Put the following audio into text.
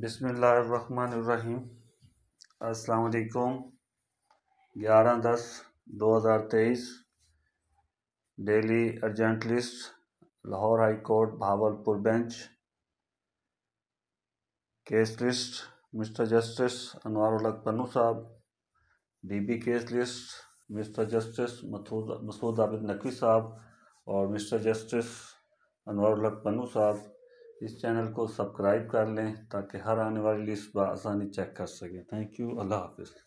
बिसमीम अस्सलाम ग्यारह दस दो हज़ार तेईस daily urgent list Lahore high court Bahawalpur bench case list mister justice Anwarul Pannu sahab DB case list mister justice Masood Abid Naqvi sahab और मिस्टर जस्टिस अनवारुल पन्नू साहब इस चैनल को सब्सक्राइब कर लें ताकि हर आने वाली लिस्ट बसानी चेक कर सकें थैंक यू अल्लाह हाफिज़